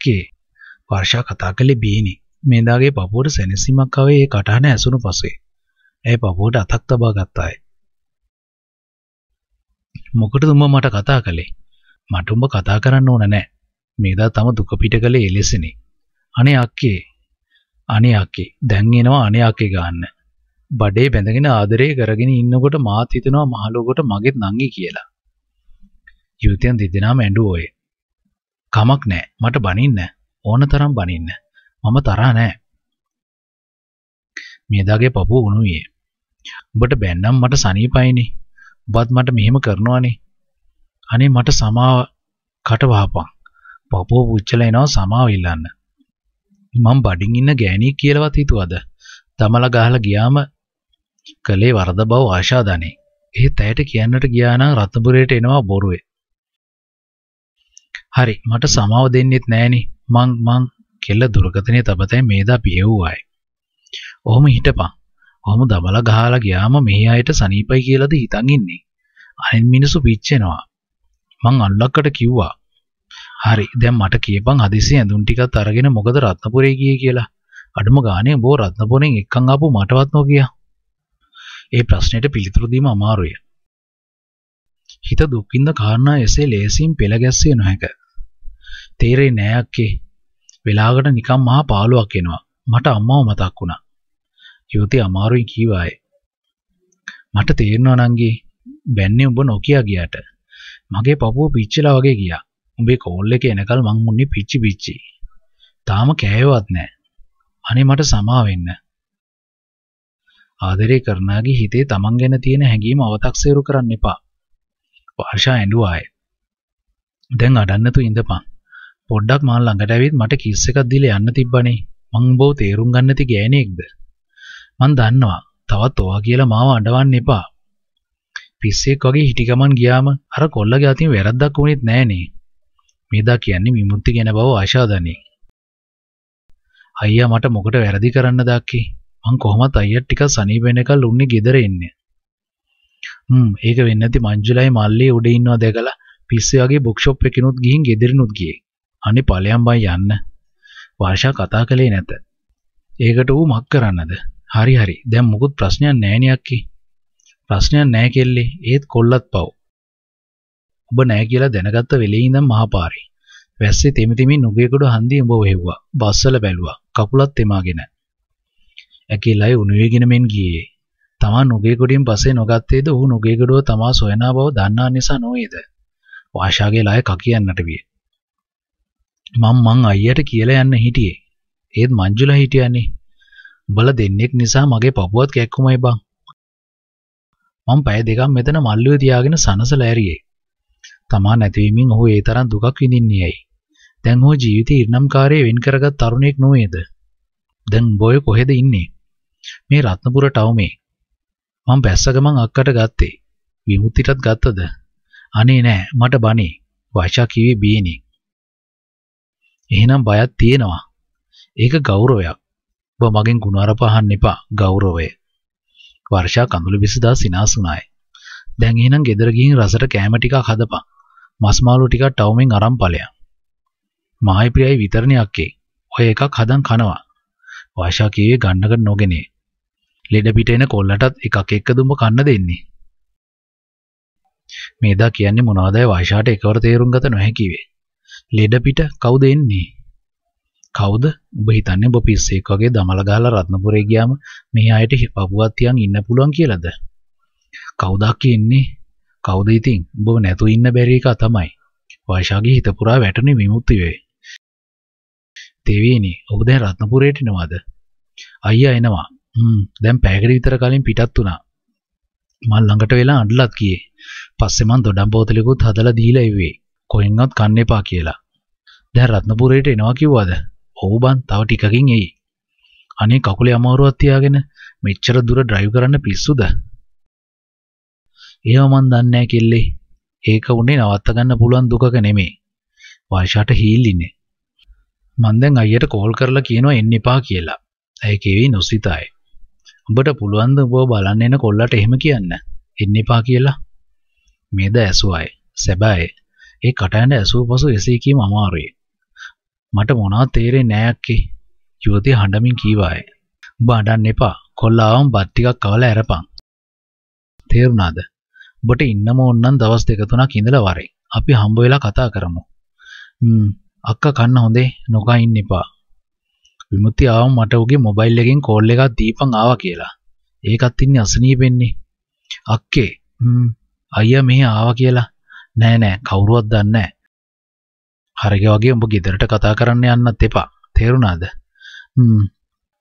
දුක්කේ වර්ෂා කතා කළේ බීනි මේදාගේ පපුවට සැනසීමක් ආවේ ඒ කටහන ඇසුණු පසුයි. ඇය පපුවට අතක් තබා ගත්තාය. මොකටද උඹ මට කතා කළේ? මට උඹ කතා කරන්න ඕන නෑ. මේදා තම දුක පිට කළේ එලෙසනේ. අනේ අක්කේ. අනේ අක්කේ. දැන් එනවා අනේ අක්කේ ගන්න. බඩේ බැඳගෙන ආදරේ කරගෙන ඉන්නකොට මාත් හිතනවා මහලොකට මගෙත් නංගි කියලා. යුවතියන් දෙදෙනාම ඇඬුවෝයේ. කමක් නෑ. මට බනින්න. ඕන තරම් බනින්න. මම තරහ නෑ. මේදාගේ පපුව උණුවේ. උඹට බැන්නම් මට සනීපයිනේ. උඹත් මට මෙහෙම කරනවානේ. අනේ මට සමාව කට වහපන්. පපුව පුච්චලා එනවා සමාව ඉල්ලන්න. මම බඩින් ඉන්න ගෑණියෙක් කියලාවත් හිතුවද? තමලා ගහලා ගියාම කලේ වරද බව ආශාදනේ. එහෙත් ඇයට කියන්නට ගියා නම් රත්නපුරයට එනවා බොරුවේ. හරි මට සමාව දෙන්නෙත් නෑනේ මං මං කෙල්ල දුර්ගතනේ තබතයි මේදා පියෙව්වායි. ඔහොම හිටපන්. ඔහොම දබලා ගහලා ගියාම මේ අයට සනීපයි කියලාද හිතන් ඉන්නේ. අනිත් මිනිස්සු පිච්චෙනවා. මං අල්ලක්කට කිව්වා. හරි දැන් මට කියපන් හදිසිය ඇඳුම් ටිකත් අරගෙන මොකද රත්නපුරේ ගියේ කියලා. අඩුම ගානේ බෝ රත්නපුරෙන් එක්කන් ආපු මටවත් නොගියා. ඒ ප්‍රශ්නෙට පිළිතුරු දීම අමාරුයි. හිත දුකින්ද කාරණා එසේ ලේසියෙන් පෙළ ගැස්සිය නොහැක. තේරෙන්නේ නෑ අක්කේ. වෙලාවකට නිකන් මහා පාළුවක් එනවා. මට අම්මව මතක් වුණා. යුවතේ අමාරුයි කීවායේ. මට තේරෙනවා නංගි බැන්නේ උඹ නොකිය ගියාට. මගේ පපුව පිච්චිලා වගේ ගියා. උඹේ කෝල් එක එනකල් මං උන්නේ පිච්චි පිච්චි. තාම කෑවෙවත් නෑ. අනේ මට සමා වෙන්න. ආදරේ කරනාගේ හිතේ තමන් ගැන තියෙන හැඟීම අව탁සේරු කරන්න එපා. වර්ෂා ඇඬුවාය. දැන් අඩන්නතු ඉඳපන්. පොඩ්ඩක් මා ළඟට ඇවිත් මට කිස් එකක් දීලා යන්න තිබ්බනේ. මං උඹව තේරුම් ගන්න නැති ගෑණියෙක්ද? මං දන්නවා. තවත් ඔවා කියලා මාව අඬවන්න එපා. පිස්සෙක් වගේ හිටි ගමන් ගියාම අර කොල්ලගේ අතින් වැරද්දක් වුණෙත් නෑනේ. මේදා කියන්නේ විමුක්ති ගැන බව ආශාදනි. අයියා මට මොකට වැරදි කරන්න දැක්කේ? මං කොහොමත් අයියා ටිකක් සනීප වෙනකල් උන්නේ ගෙදර එන්නේ. හ්ම් ඒක වෙන්නේ නැති මංජුලයි මල්ලී උඩ ඉන්නවා දැකලා පිස්සේ වගේ බුක් ෂොප් එකකිනුත් ගිහින් ගෙදරිනුත් ගියේ. අනේ ඵලයන් බයි යන්න. වර්ෂා කතා කළේ නැත. ඒකට ඌ මක් කරන්නද? හරි හරි. දැන් මොකුත් ප්‍රශ්නයක් නැහැ ප්‍රශ්නයක් නැහැ කෙල්ලේ. ඒත් කොල්ලත් පව්. ඔබ නැහැ කියලා දැනගත්ත වෙලේ ඉඳන් මහපාරේ. වැස්සේ තෙමි තෙමින් නුගේගොඩ හන්දිය උඹ වෙව්වා. බස්සල බැලුවා. කකුලත් තෙමාගෙන. ඇකිලයි උණු වේගෙන මෙන් ගියේ. තමා නුගේගොඩින් පස්සේ නොගත්තේද ඌ නුගේගොඩව තමා සොයනා බව දන්නා නිසා නොවේද? වාෂාගේ ලය කකියන්නට විය. මං මං අයියට කියලා යන්න හිටියේ. ඒත් මංජුලා හිටියනේ. උඹලා දෙන්නෙක් නිසා මගේ පපුවත් කැක්කුමයි බං. මං පැය දෙකක් මෙතන මල්ලුවේ තියාගෙන සනසලා ඇරියේ. තමා නැතිවීමෙන් ඔහු ඒ තරම් දුකක් විඳින්නේයි. දැන් ඔහු ජීවිතේ ඉරණම්කාරයේ වෙන් කරගත් තරුණයෙක් නෝයේද? දැන් බොය කොහෙද ඉන්නේ? මේ රත්නපුර ටවුමේ. මං බැස්ස ගමන් අක්කට ගත්තේ. විමුක්තිටත් ගත්තද? අනේ නෑ මට බනේ. වයිෂා කිව්වේ බීනේ. එහෙනම් බයක් තියෙනවා. ඒක ගෞරවයක්. ඔබ මගෙන් ගුණාරපහන්න එපා. ගෞරවය. වර්ෂා කඳුළු විසදා සිනාසුනායි. දැන් එහෙනම් ගෙදර ගිහින් රසට කෑම ටිකක් හදපන්. මස් මාළු ටිකක් ටවුමෙන් අරන් ඵලයන්. මායි ප්‍රියයි විතරණයක් එක්කේ. ඔය එකක් හදන් කනවා. වර්ෂා කීවේ ගන්නකට නොගෙනේ. ලෙඩ පිට එන කොල්ලටත් එකක් එක්ක දුම කන්න දෙන්නේ. මේදා කියන්නේ මොනවදයි වර්ෂාට එකවර තේරුම් ගත නොහැකි වේ. ලෙඩ පිට කවුද එන්නේ? කවුද? ඔබ හිතන්නේ ඔබ පිස්සෙක් වගේ දමල ගහලා රත්නපුරේ ගියාම මේ අයට පපුවක් තියන් ඉන්න පුළුවන් කියලාද? කවුදක් ඉන්නේ? කවුද ඉතින්? ඔබව නැතු ඉන්න බැරි එක තමයි. වයිෂාගේ හිත පුරා වැටුනේ විමුක්ති වේ. දෙවියනි, ඔබ දැන් රත්නපුරේට එනවාද? අයියා එනවා. හ්ම් දැන් පැයකට විතර කලින් පිටත් වුණා. මල් ළඟට වෙලා අඬලත් ගියේ. පස්සේ මං දොඩම් බෝතලෙකුත් හදලා දීලා ඉව්වේ. කොහෙන්වත් කන්න එපා කියලා. දැන් රත්නපුරේට එනවා කිව්වද? ඔව් බන් තව ටිකකින් එයි. අනේ කකුලේ අමාරුවක් තියාගෙන මෙච්චර දුර ඩ්‍රයිව් කරන්න පිස්සුද? ඒව මන් දන්නේ නැහැ කෙල්ලේ. ඒක උනේ නවත්ත ගන්න පුළුවන් දුකක නෙමෙයි. වර්ෂාට හීල් ඉන්නේ. මන් දැන් අයියට කෝල් කරලා කියනවා එන්න එපා කියලා. ඇය කිවි නොසිතයි. උඹට පුළුවන් ද උඹව බලන්න එන කොල්ලට එහෙම කියන්න? එන්න එපා කියලා. මේද ඇසුවයි. සැබෑ ඒ කටහඬ ඇසූ පසු එසේ කීම අමාරුයි. මට මොනවද තේරෙන්නේ නෑ අක්කේ. යුවතිය හඬමින් කීවාය. උඹ අඬන්න එපා. කොල්ලාවම් බත් ටිකක් කවලා ඇරපන්. තේරුණාද? ඔබට ඉන්නම ඕනනම් දවස් දෙක තුනක් ඉඳලා වරේ. අපි හම්බ වෙලා කතා කරමු. හ්ම් අක්කා කන්න හොඳේ නොකා ඉන්න එපා. විමුක්ති ආවම මට උගේ මොබයිල් එකෙන් කෝල් එකක් දීපන් ආවා කියලා. ඒකත් ඉන්නේ අසනීපෙන්නේ. අක්කේ හ්ම් අයියා මෙහි ආවා කියලා නෑ නෑ කවුරුවත් දන්නේ නෑ. හරගේ වගේ උඹ ගෙදරට කතා කරන්න යන්නත් එපා. තේරුණාද? හ්ම්.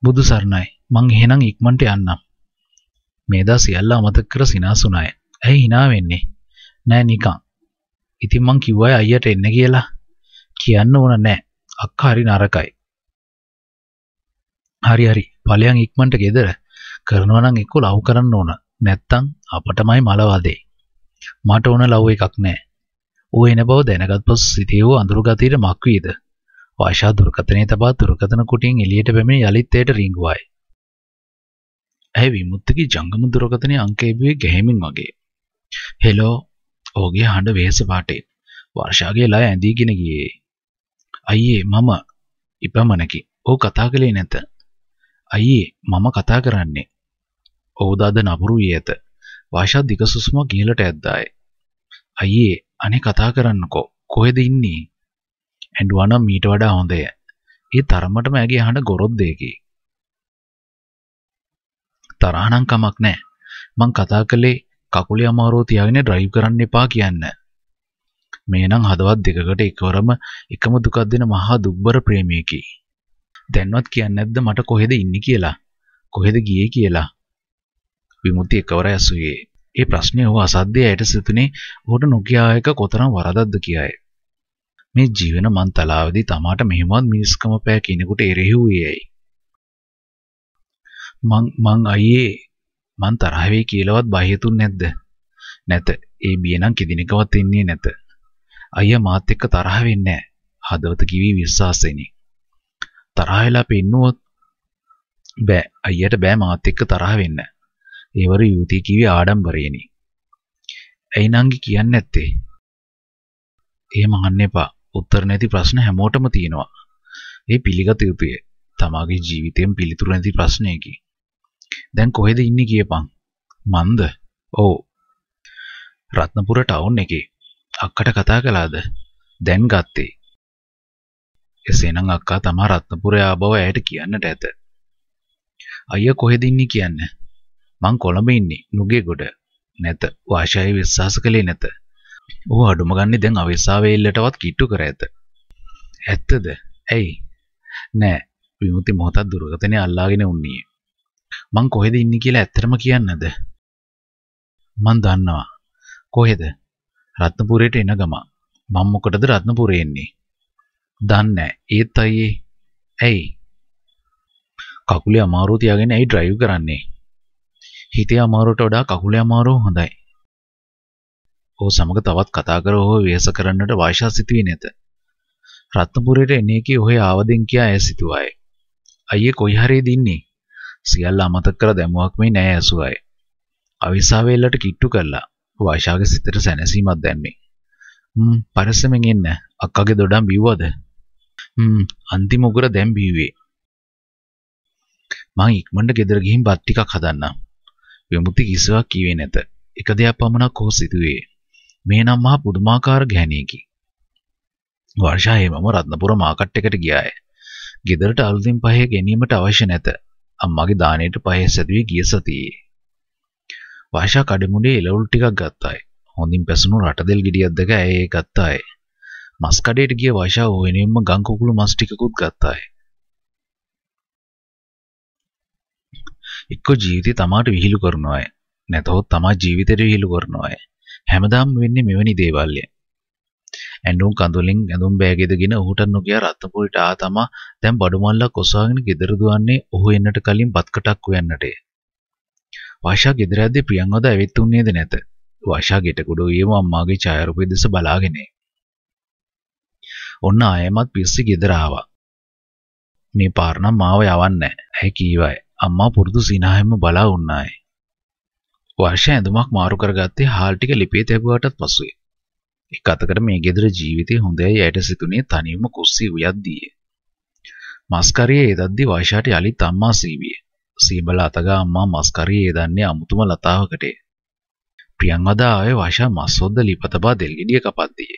බුදු සරණයි. මං එහෙනම් ඉක්මනට යන්නම්. මේදා සියල්ල අමතක කර සිනාසුණාය. ඇයි hina වෙන්නේ? නෑ නිකන්. ඉතින් මං කිව්වයි අයියට එන්න කියලා. කියන්න ඕන නෑ. අක්කා හරි නරකයි. හරි හරි. ඵලයන් ඉක්මනට ගෙදර කරනවා නම් එක්ක ලව් කරන්න ඕන. නැත්තම් අපටමයි මල වදේ. මට ඕන ලව් එකක් නෑ. ඌ එන බව දැනගත් පසු සිටියෝ අඳුරු ගතියට මක්වීද. වාෂා දුරකථනයේ තබා දුරකථන කුටියෙන් එළියට පැමිණ යලිත් එයට රිංගුවායි. ඇයි විමුක්තිගේ ජංගම දුරකථනයේ අංක එබුවේ ගැහිමින් වගේ. හෙලෝ. ඔහුගේ හඬ වෙහෙස පාටේ. වර්ෂාගේ ලය ඇඳීගෙන ගියේ. අයියේ මම ඉපමණකි. ඔහු කතා කළේ නැත. අයියේ මම කතා කරන්නේ. ඔහු දද නපුරු වී ඇත. වාෂා දිග සුසුමක් ඉහළට ඇද්දාය. අයියේ අනේ කතා කරන්නකෝ කොහෙද ඉන්නේ ඇඬුවා නම් මීට වඩා හොඳය ඒ තරමටම ඇගේ අහඬ ගොරොද්දේකි තරහනම් කමක් නැහැ මං කතා කළේ කකුලේ අමාරුව තියාගෙන ඩ්‍රයිව් කරන්න එපා කියන්න මේනම් හදවත් දෙකකට එකවරම එකම දුකක් දෙන මහා දුක්බර ප්‍රේමයකි දැන්වත් කියන්නේ නැද්ද මට කොහෙද ඉන්නේ කියලා කොහෙද ගියේ කියලා විමුක්ති එකවර ඇසුවේ ඒ ප්‍රශ්නය ඔහු අසද්දී ඇයට සිතුනේ ඔහුට නොකියායක කොතරම් වරදක්ද කියාය. මේ ජීවන මන් තලාවේදී තමාට මෙහෙමවත් මිනිස්කම පෑ කෙනෙකුට එරෙහි වූයේ ඇයි? මං මං අයියේ මං තරහ වෙයි කියලාවත් බය හිතුන්නේ නැද්ද? නැත. ඒ බිය නම් කිදිනකවත් එන්නේ නැත. අයියා මාත් එක්ක තරහ වෙන්නේ නැහැ. හදවත කිවි විශ්වාසෙනි. තරහ වෙලා පින්නුවොත් බෑ අයියට බෑ මාත් එක්ක තරහ වෙන්න. ඒවර යුවතිය කිවි ආඩම්බරේනි. ඇයි නංගි කියන්න ඇත්තේ? එහෙම අහන්න එපා. උත්තර නැති ප්‍රශ්න හැමෝටම තියෙනවා. ඒ පිළිගත යුතුය. තමාගේ ජීවිතයෙන් පිළිතුරු නැති ප්‍රශ්නයකි. දැන් කොහෙද ඉන්නේ කියපන්. මන්ද? ඔව්. රත්නපුර ටවුන් එකේ. අක්කට කතා කළාද? දැන් ගත්තේ. එසේනම් අක්කා තමා රත්නපුර ආබව ඇයට කියන්නට ඇත. අයියා කොහෙද ඉන්නේ කියන්න. මං කොළඹ ඉන්නේ නුගේ ගොඩ නැත වාශායි විශ්වාස කළේ නැත ඌ අඩුම ගන්නේ දැන් අවිස්සාවේ ඉල්ලටවත් කිට්ටු කර ඇත ඇත්තද ඇයි නෑ විමුති මොහොතක් දුර්ගතනේ අල්ලාගෙන උන්නේ මං කොහෙද ඉන්නේ කියලා ඇත්තටම කියන්නද මං දන්නවා කොහෙද රත්නපුරයට එන ගම මම මොකටද රත්නපුරේ එන්නේ දන්නේ ඒත් අයියේ ඇයි කකුලේ අමාරුව තියාගෙන ඇයි ඩ්‍රයිව් කරන්නේ හිතේ අමාරුවට වඩා කකුලේ අමාරුව හොඳයි. ඔහු සමග තවත් කතා කර ඔහු වෙහෙස කරන්නට වායිෂා සිටුවේ නැත. රත්නපුරයට එන එකේ ඔහේ ආවදෙන් කියා ඇය සිටුවාය. අයියේ කොයි හරේ දින්නේ? සියල්ල අමතක කර දැමුවක් මේ නෑ ඇසුවාය. අවිසාව එල්ලට කිට්ටු කළා. වායිෂාගේ සිතට සැනසීමක් දැම්මේ. හ්ම් පරස්සමෙන් එන්න. අක්කගේ දොඩම් බිව්වද? හ්ම් අන්තිම උගුර දැන් බිව්වේ. මං ඉක්මනට ගෙදර ගිහින් බත් ටිකක් හදන්නම්. විමුක්ති කිසිවක් කීවේ නැත. එක දෙයක් පමණක් ඔහු සිතුවේ. මේ නම් මහා පුදුමාකාර ගැහණියකි. වර්ෂායේ මම රත්නපුර මාකට් එකට ගියාය. ගෙදරට අලුතින් පහේ ගැනීමට අවශ්‍ය නැත. අම්මාගේ දාණයට පහේ සැදුවේ ගිය සතියේ. වර්ෂා කඩමුඩේ එළවලු ටිකක් ගත්තාය. හොඳින් පැසුණු රටදෙල් ගෙඩියක් දැක ඇය ඒ ගත්තාය. මස් කඩේට ගිය වර්ෂා ඕනෙම්ම ගං කුකුළු මස් ටිකකුත් ගත්තාය. එක්කෝ ජීවිතේ තමාට විහිළු කරන අය. නැතහොත් තමා ජීවිතේට විහිළු කරන අය. හැමදාම වෙන්නේ මෙවැනි දේවල්. ඇඳුම් කඳුලින් ඇඳුම් බෑගෙදගෙන ඔහුට නොගිය රත්නපුරට ආ තමා දැන් බඩු මල්ලක් ඔසවාගෙන ගෙදර දුවන්නේ ඔහු එන්නට කලින් බත් කටක් උයන්නට. වාෂා ගෙදර ඇද්දී ප්‍රියංවද ඇවිත් උන්නේද නැත. වාෂා ගෙට කුඩු ගියම අම්මාගේ ඡායාරූපය දෙස බලාගෙන. ඔන්න ආයෙමත් පිස්සි ගෙදර ආවා. මේ පාර නම් මාව යවන්නේ නැහැ. ඇයි කීවයි. අම්මා පුරුදු සිනහයෙන්ම බලා උන්නාය. වර්ෂ ඇඳුමක් මාරු කරගත්තේ හාල් ටික ලිපේ තැබුවාටත් පසුය. එක් අතකට මේ ගෙදර ජීවිතේ හොඳයි ඇයට සිතුනේ තනියම කුස්සී උයද්දීය. මස්කරිය එදද්දි වර්ෂාට යලිත් අම්මා සීවිය. සීබල අතගා අම්මා මස්කරිය එදන්නේ අමුතුම ලතාවකටේ. ප්‍රියන්වදා ආවේ වර්ෂා මස්වද්ද ලිපතබා දෙල්ගෙඩිය කපද්දී.